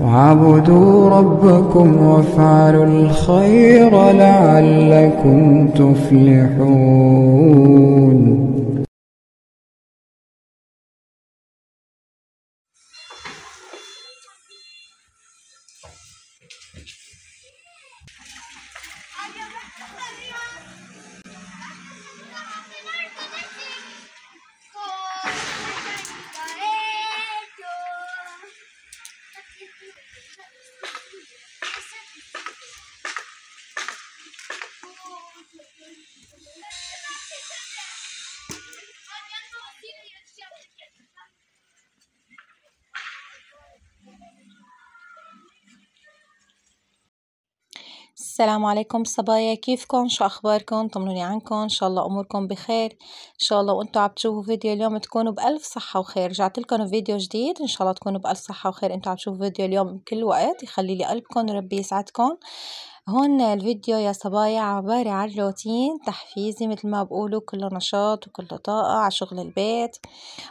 واعبدوا ربكم وافعلوا الخير لعلكم تفلحون السلام عليكم صبايا كيفكم شو اخباركم طمنوني عنكم ان شاء الله اموركم بخير ان شاء الله وانتم عم تشوفوا فيديو اليوم تكونوا بالف صحه وخير رجعت لكم فيديو جديد ان شاء الله تكونوا بالف صحه وخير انتم عم تشوفوا فيديو اليوم بكل وقت يخلي لي قلبكم وربي يسعدكم هون الفيديو يا صبايا عبارة عن روتين تحفيزي مثل ما بقولوا كله نشاط وكله طاقة على شغل البيت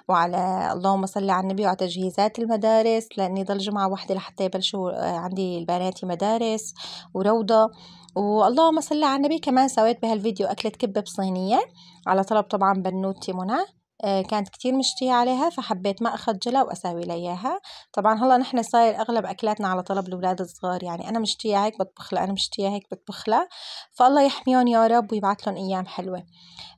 وعلى اللهم صل على النبي وعلى تجهيزات المدارس لأني ضل جمعة واحدة لحتى يبلشوا آه، عندي البنات مدارس وروضة واللهم صل على النبي كمان سويت بهالفيديو أكلة كبة بصينية على طلب طبعا بنوتي منى آه، كانت كتير مشتية عليها فحبيت ما أخجلها وأساوي لها إياها طبعا هلا نحن صاير أغلب أكلاتنا على طلب الأولاد الصغار يعني أنا مشتية هيك بطبخ لها أنا مشتية هيك بطبخ لها فالله يحميهم يا رب ويبعت لهم أيام حلوة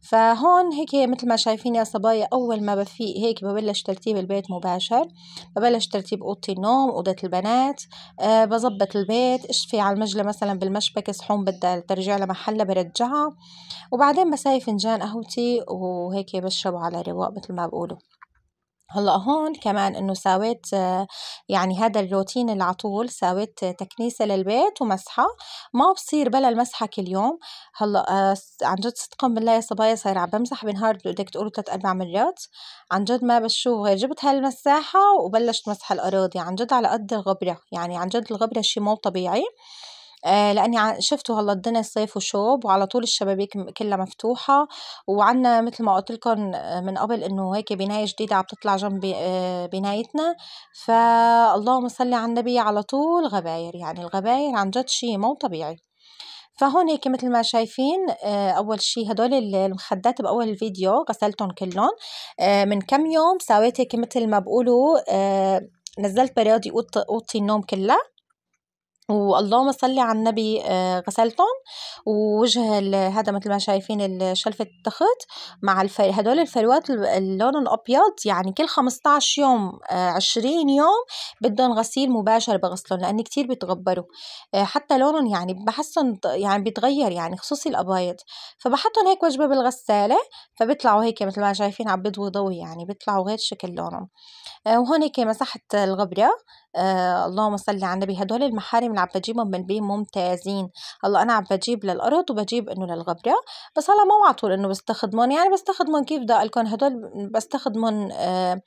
فهون هيك مثل ما شايفين يا صبايا أول ما بفيق هيك ببلش ترتيب البيت مباشر ببلش ترتيب أوضتي النوم أوضة البنات أه بظبط البيت اشفي على المجلة مثلا بالمشبك صحون بدها ترجع لمحلها برجعها وبعدين بساوي فنجان قهوتي وهيك بشربه على رواق الأضواء مثل ما بقولوا هلا هون كمان انه ساويت يعني هذا الروتين اللي على ساويت تكنيسه للبيت ومسحه ما بصير بلا المسحه كل يوم هلا عن جد صدقا بالله يا صبايا صاير عم بمسح بالنهار بدك تقولوا ثلاث اربع مرات عن جد ما بشوف غير جبت هالمساحه وبلشت مسح الاراضي عن جد على قد الغبره يعني عن جد الغبره شيء مو طبيعي آه، لاني شفتوا هلا الدنيا صيف وشوب وعلى طول الشبابيك كلها مفتوحه وعنا مثل ما قلت لكم آه، من قبل انه هيك بنايه جديده عم تطلع جنب آه، بنايتنا فاللهم صل على النبي على طول غباير يعني الغباير عن جد شيء مو طبيعي فهون هيك مثل ما شايفين اول شيء هدول المخدات باول الفيديو غسلتهم كلهم من كم يوم سويت هيك مثل ما بقولوا نزلت برياضي اوضتي النوم كلها واللهم صلي على النبي آه، غسلتهم ووجه هذا مثل ما شايفين الشلفة التخت مع الفر... هدول الفروات اللون الابيض يعني كل 15 يوم 20 آه، يوم بدهم غسيل مباشر بغسلهم لان كتير بيتغبروا آه، حتى لونهم يعني بحسهم يعني بيتغير يعني خصوصي الابايض فبحطهم هيك وجبه بالغساله فبيطلعوا هيك مثل ما شايفين عبيض وضوي يعني بيطلعوا غير شكل لونهم وهون هيك مسحت الغبره اللهم صلي على النبي هدول المحارم من عم بجيبهم من بين ممتازين هلا انا عم بجيب للارض وبجيب انه للغبره بس هلا ما معطول انه بستخدمهم يعني بستخدمهم كيف بدي لكم هدول بستخدمهم آه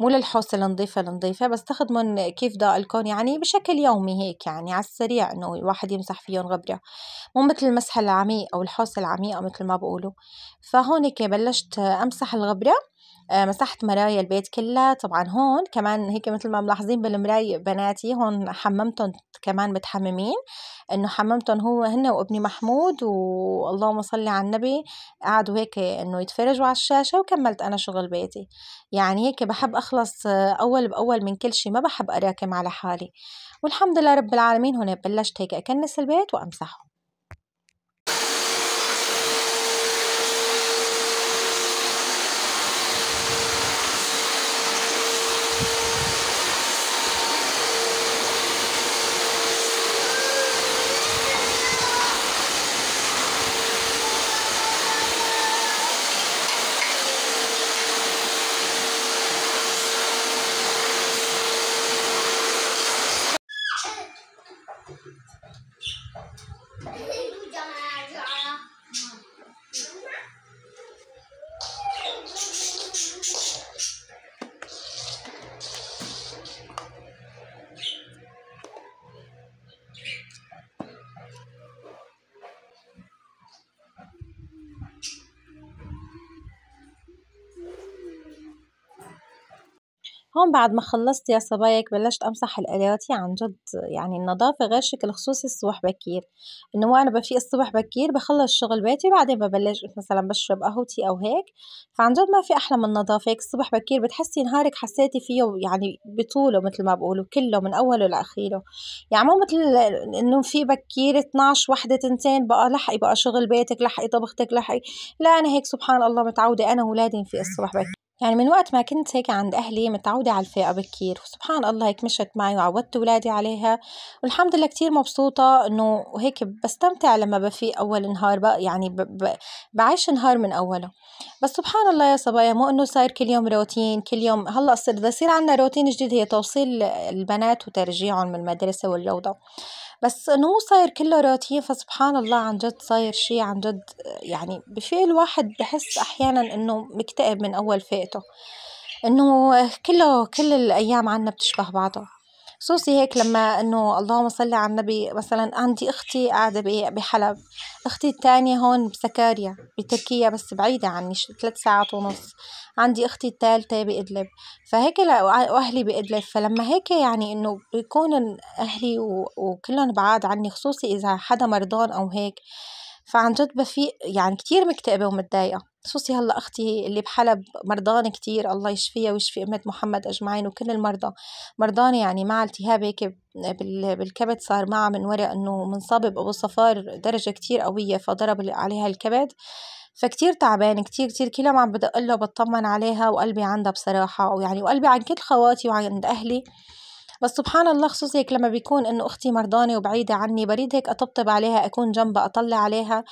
مو للحوسه النظيفه النظيفه بستخدمهم كيف بدي لكم يعني بشكل يومي هيك يعني على السريع انه الواحد يمسح فيهم غبره مو مثل المسح العميق او الحوسه العميقه مثل ما بقولوا فهون هيك بلشت امسح الغبره آه، مسحت مرايا البيت كلها طبعا هون كمان هيك مثل ما ملاحظين بالمراية بناتي هون حممتهم كمان متحممين انه حممتهم هو هن وابني محمود واللهم صل على النبي قعدوا هيك انه يتفرجوا على الشاشة وكملت انا شغل بيتي يعني هيك بحب اخلص اول باول من كل شيء ما بحب اراكم على حالي والحمد لله رب العالمين هون بلشت هيك اكنس البيت وامسحه هون بعد ما خلصت يا صبايك بلشت أمسح الأليات عن جد يعني النظافة غير شكل خصوصي الصبح بكير إنه أنا بفيق الصبح بكير بخلص شغل بيتي بعدين ببلش مثلا بشرب قهوتي أو هيك فعن جد ما في أحلى من النظافة هيك الصبح بكير بتحسي نهارك حسيتي فيه يعني بطوله مثل ما بقولوا كله من أوله لأخيره يعني مو مثل إنه في بكير 12 وحدة تنتين بقى لحقي بقى شغل بيتك لحقي طبختك لحقي لا أنا هيك سبحان الله متعودة أنا وولادي نفيق الصبح بكير يعني من وقت ما كنت هيك عند أهلي متعودة على الفاقة بكير وسبحان الله هيك مشت معي وعودت ولادي عليها والحمد لله كتير مبسوطة إنه هيك بستمتع لما بفيق أول نهار بقى يعني بعيش نهار من أوله بس سبحان الله يا صبايا مو إنه صاير كل يوم روتين كل يوم هلا صرت يصير عندنا روتين جديد هي توصيل البنات وترجيعهم من المدرسة والروضة بس انه صاير كله روتين فسبحان الله عن جد صاير شي عن جد يعني بفي الواحد بحس أحيانا إنه مكتئب من أول فئته إنه كله كل الأيام عنا بتشبه بعضها خصوصي هيك لما انه اللهم صل على النبي مثلا عندي اختي قاعده بحلب اختي الثانيه هون بسكاريا بتركيا بس بعيده عني ثلاث ساعات ونص عندي اختي الثالثه بادلب فهيك واهلي بادلب فلما هيك يعني انه بيكون اهلي وكلهم بعاد عني خصوصي اذا حدا مرضان او هيك فعن جد بفيق يعني كتير مكتئبة ومتضايقة خصوصي هلا اختي اللي بحلب مرضانه كتير الله يشفيها ويشفي امه محمد اجمعين وكل المرضى مرضانه يعني مع التهاب هيك بالكبد صار معها من وراء انه منصابه بابو صفار درجه كتير قويه فضرب عليها الكبد فكتير تعبان كتير كتير كل ما عم بدق له وبطمن عليها وقلبي عندها بصراحة ويعني وقلبي عن كل خواتي وعند أهلي بس سبحان الله خصوصي هيك لما بيكون انه اختي مرضانه وبعيده عني بريد هيك اطبطب عليها اكون جنبها اطلع عليها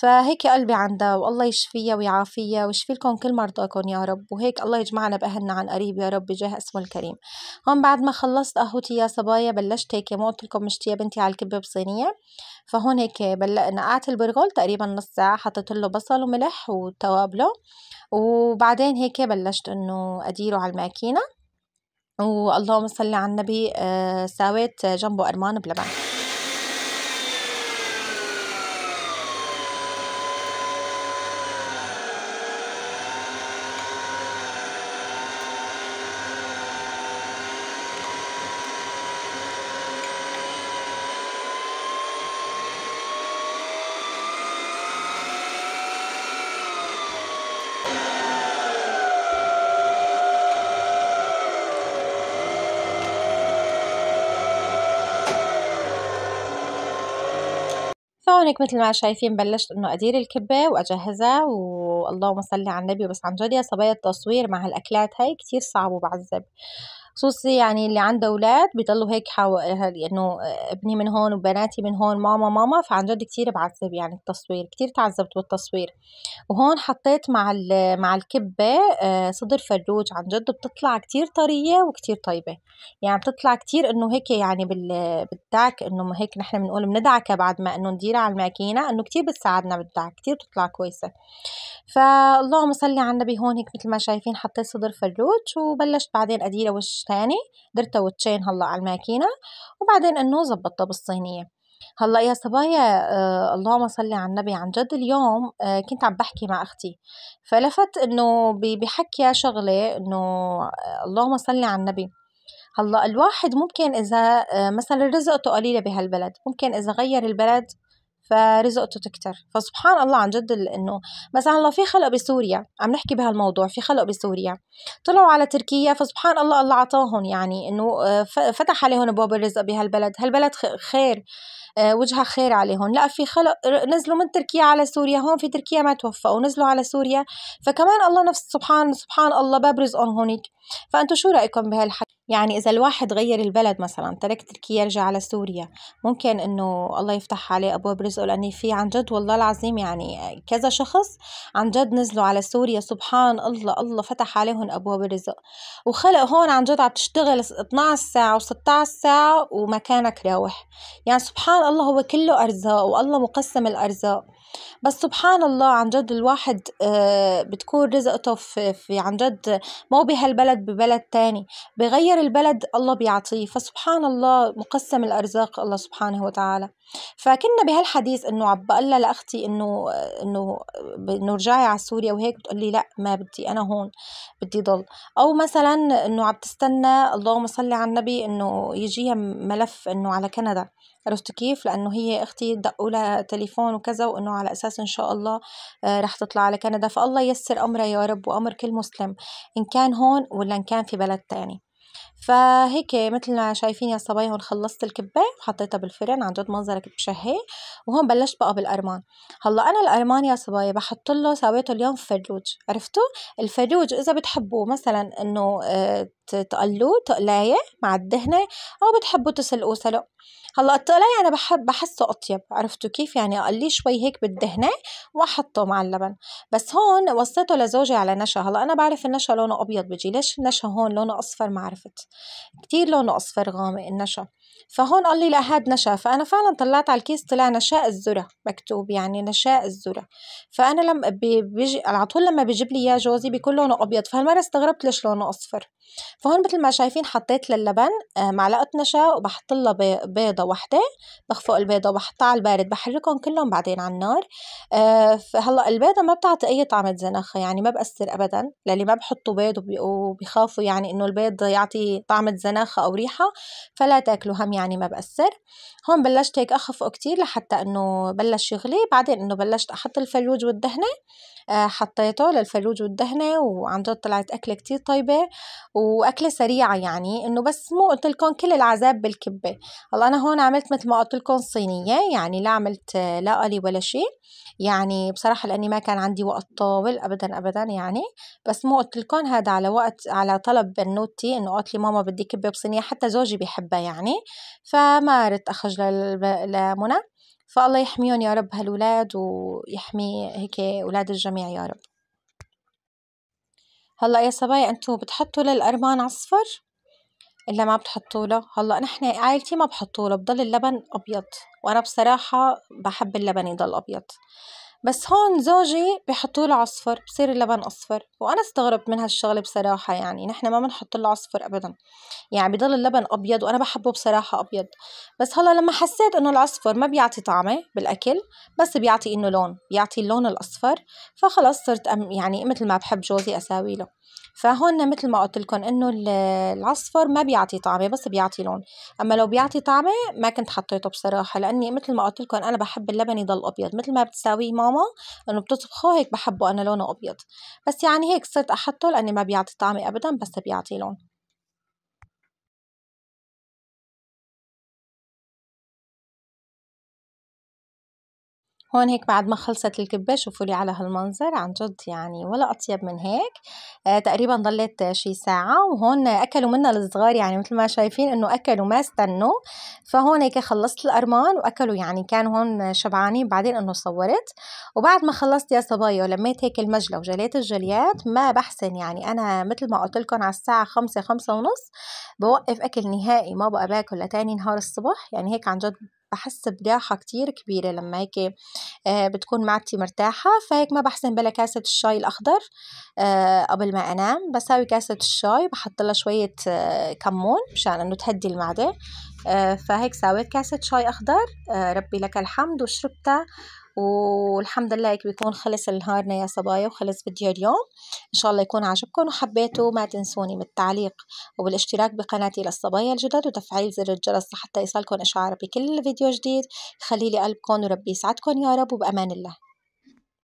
فهيك قلبي عندها والله يشفيها ويعافيها ويشفي لكم كل مرضاكم يا رب وهيك الله يجمعنا باهلنا عن قريب يا رب بجاه اسمه الكريم هون بعد ما خلصت قهوتي يا صبايا بلشت هيك ما قلت لكم مشتيه بنتي على الكبه بصينيه فهون هيك بل... نقعت البرغل تقريبا نص ساعه حطيت له بصل وملح وتوابله وبعدين هيك بلشت انه اديره على الماكينه واللهم صل على النبي آه، ساويت جنبه ارمان بلبن هيك مثل ما شايفين بلشت انه ادير الكبة واجهزها واللهم صل على النبي بس عن جد يا صبايا التصوير مع هالاكلات هاي كتير صعب وبعذب خصوصي يعني اللي عنده أولاد بيضلوا هيك حو... إنه آه، ابني من هون وبناتي من هون ماما ماما فعن جد كثير بعذب يعني التصوير كثير تعذبت بالتصوير وهون حطيت مع مع الكبة آه، صدر فروج عن جد بتطلع كثير طرية وكثير طيبة يعني بتطلع كثير إنه هيك يعني بال... بالدعك إنه هيك نحن بنقول بندعكها بعد ما إنه نديرها على الماكينة إنه كثير بتساعدنا بالدعك كثير بتطلع كويسة فاللهم صلي على النبي هون هيك مثل ما شايفين حطيت صدر فروج وبلشت بعدين أديره وش وتش تاني درتها وتشين هلا على الماكينة وبعدين انه زبطته بالصينية هلا يا صبايا آه اللهم صل على النبي عن جد اليوم آه كنت عم بحكي مع اختي فلفت انه بحكي شغله انه آه اللهم صل على النبي هلا الواحد ممكن اذا آه، مثلا رزقته قليله بهالبلد ممكن اذا غير البلد فرزقته تكتر فسبحان الله عن جد انه مثلا الله في خلق بسوريا عم نحكي بهالموضوع في خلق بسوريا طلعوا على تركيا فسبحان الله الله عطاهم يعني انه آه، فتح عليهم ابواب الرزق بهالبلد هالبلد خير آه، وجهها خير عليهم لا في خلق نزلوا من تركيا على سوريا هون في تركيا ما توفقوا نزلوا على سوريا فكمان الله نفس سبحان سبحان الله باب رزقهم هونيك فانتم شو رايكم بهالحكي يعني إذا الواحد غير البلد مثلا ترك تركيا رجع على سوريا ممكن إنه الله يفتح عليه أبواب رزقه لأني في عن جد والله العظيم يعني كذا شخص عن جد نزلوا على سوريا سبحان الله الله فتح عليهم أبواب الرزق وخلق هون عن جد عم تشتغل 12 ساعة و16 ساعة ومكانك راوح يعني سبحان الله هو كله أرزاق والله مقسم الأرزاق بس سبحان الله عن جد الواحد آه، بتكون رزقته في, في عن جد مو بهالبلد ببلد تاني بغير البلد الله بيعطيه فسبحان الله مقسم الأرزاق الله سبحانه وتعالى فكنا بهالحديث انه عم لها لاختي انه انه انه رجعي على سوريا وهيك بتقول لي لا ما بدي انا هون بدي ضل او مثلا انه عم تستنى اللهم صل على النبي انه يجيها ملف انه على كندا عرفتوا كيف لانه هي اختي دقوا لها تليفون وكذا وانه على اساس بس إن شاء الله آه، رح تطلع على كندا فالله يسر أمرها يا رب وأمر كل مسلم إن كان هون ولا إن كان في بلد تاني فهيك مثل ما شايفين يا صبايا هون خلصت الكبه وحطيتها بالفرن عن جد منظرك كنت بشهي وهون بلشت بقى بالارمان هلا انا الارمان يا صبايا بحط له سويته اليوم فروج عرفتوا الفروج اذا بتحبوا مثلا انه آه، تقلوه تقلايه مع الدهنه او بتحبوا تسلقوه سلق هلا التقلايه انا بحب بحسه اطيب عرفتوا كيف يعني اقليه شوي هيك بالدهنه واحطه مع اللبن بس هون وصيته لزوجي على نشا هلا انا بعرف النشا لونه ابيض بيجي ليش النشا هون لونه اصفر ما عرفت كتير لونه أصفر غامق النشا فهون قال لي لا هاد نشا فأنا فعلا طلعت على الكيس طلع نشاء الذرة مكتوب يعني نشاء الذرة فأنا لما بيجي على طول لما بيجيب لي إياه جوزي بيكون لونه أبيض فهالمرة استغربت ليش لونه أصفر فهون مثل ما شايفين حطيت للبن آه، معلقة نشا وبحط لها بيضة واحدة بخفق البيضة وبحطها على البارد بحركهم كلهم بعدين على النار آه، هلا البيضة ما بتعطي أي طعمة زنخة يعني ما بأثر أبدا للي ما بحطوا بيض وبيخافوا يعني إنه البيض يعطي طعمة زناخة أو ريحة فلا تاكلوا المهم يعني ما بأثر هون بلشت هيك أخفقه كتير لحتى إنه بلش يغلي بعدين إنه بلشت أحط الفلوج والدهنة آه، حطيته للفلوج والدهنة وعن جد طلعت أكلة كتير طيبة وأكلة سريعة يعني إنه بس مو قلت لكم كل العذاب بالكبة هلا أنا هون عملت مثل ما قلت لكم صينية يعني لا عملت لا قلي ولا شيء يعني بصراحة لأني ما كان عندي وقت طاول أبدا أبدا يعني بس مو قلت لكم هذا على وقت على طلب بنوتي إنه قلت لي ماما بدي كبة بصينية حتى زوجي بيحبها يعني فما ردت أخرج لمنى فالله يحميهم يا رب هالولاد ويحمي هيك ولاد الجميع يا رب هلا يا صبايا انتو بتحطوا للارمان عصفر الا ما بتحطوا له هلا نحن عائلتي ما بحطوا له بضل اللبن ابيض وانا بصراحه بحب اللبن يضل ابيض بس هون زوجي بحطوا له عصفر بصير اللبن اصفر وانا استغربت من هالشغله بصراحه يعني نحن ما بنحط له عصفر ابدا يعني بضل اللبن ابيض وانا بحبه بصراحه ابيض بس هلا لما حسيت انه العصفر ما بيعطي طعمه بالاكل بس بيعطي انه لون بيعطي اللون الاصفر فخلص صرت أم يعني مثل ما بحب جوزي اساوي له فهون مثل ما قلت لكم انه العصفر ما بيعطي طعمه بس بيعطي لون اما لو بيعطي طعمه ما كنت حطيته بصراحه لاني مثل ما قلت لكم انا بحب اللبن يضل ابيض مثل ما بتساويه ماما ماما انه بتطبخه هيك بحبه انا لونه ابيض بس يعني هيك صرت احطه لاني ما بيعطي طعمة ابدا بس بيعطي لون هون هيك بعد ما خلصت الكبة شوفوا لي على هالمنظر عن جد يعني ولا أطيب من هيك آه تقريبا ضلت شي ساعة وهون أكلوا منا الصغار يعني مثل ما شايفين إنه أكلوا ما استنوا فهون هيك خلصت الأرمان وأكلوا يعني كان هون شبعانين بعدين إنه صورت وبعد ما خلصت يا صبايا ولميت هيك المجلة وجليت الجليات ما بحسن يعني أنا مثل ما قلت لكم على الساعة خمسة خمسة ونص بوقف أكل نهائي ما بقى باكل لتاني نهار الصبح يعني هيك عن جد بحس براحة كتير كبيرة لما هيك آه، بتكون معدتي مرتاحة فهيك ما بحسن بلا كاسة الشاي الأخضر آه، قبل ما أنام بساوي كاسة الشاي بحط لها شوية آه، كمون مشان إنه تهدي المعدة فهيك ساويت كاسة شاي أخضر ربي لك الحمد وشربتها والحمد لله هيك بيكون خلص نهارنا يا صبايا وخلص فيديو اليوم ان شاء الله يكون عجبكم وحبيتوا ما تنسوني من التعليق والاشتراك بقناتي للصبايا الجدد وتفعيل زر الجرس حتى يصلكم اشعار بكل فيديو جديد خليلي قلبكم وربي يسعدكم يا رب وبامان الله